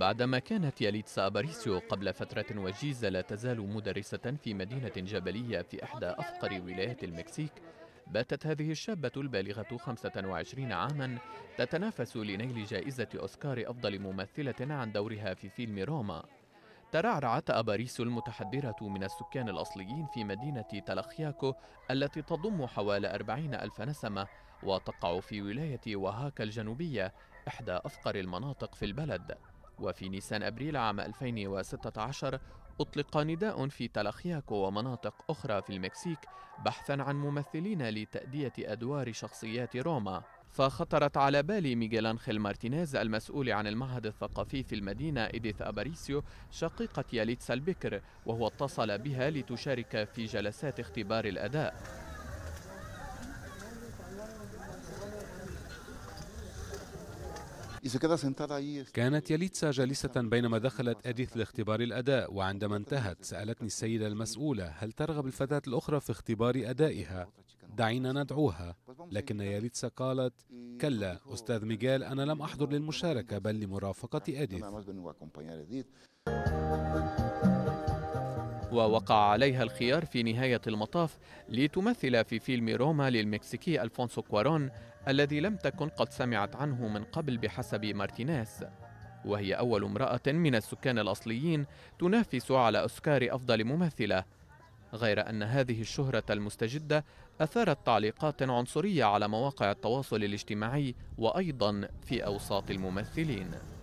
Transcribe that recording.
بعدما كانت ياليتسا أباريسيو قبل فترة وجيزة لا تزال مدرسة في مدينة جبلية في إحدى أفقر ولايات المكسيك باتت هذه الشابة البالغة 25 عاما تتنافس لنيل جائزة أوسكار أفضل ممثلة عن دورها في فيلم روما ترعرعت أباريس المتحدرة من السكان الأصليين في مدينة تلخياكو التي تضم حوالي 40 ألف نسمة وتقع في ولاية وهاكا الجنوبية إحدى أفقر المناطق في البلد وفي نيسان أبريل عام 2016 أطلق نداء في تلخياكو ومناطق أخرى في المكسيك بحثا عن ممثلين لتأدية أدوار شخصيات روما فخطرت على بالي ميغيل أنخيل مارتينيز المسؤول عن المعهد الثقافي في المدينة إديث أباريسيو شقيقة ياليتسا البكر وهو اتصل بها لتشارك في جلسات اختبار الأداء كانت يليتسا جالسة بينما دخلت أديث لاختبار الأداء وعندما انتهت سألتني السيدة المسؤولة هل ترغب الفتاة الأخرى في اختبار أدائها؟ دعينا ندعوها لكن ياليتسا قالت كلا أستاذ ميغيل أنا لم أحضر للمشاركة بل لمرافقة أديث ووقع عليها الخيار في نهاية المطاف لتمثل في فيلم روما للمكسيكي ألفونسو كوارون الذي لم تكن قد سمعت عنه من قبل بحسب مارتينيز وهي أول امرأة من السكان الأصليين تنافس على أوسكار أفضل ممثلة غير أن هذه الشهرة المستجدة أثارت تعليقات عنصرية على مواقع التواصل الاجتماعي وأيضا في أوساط الممثلين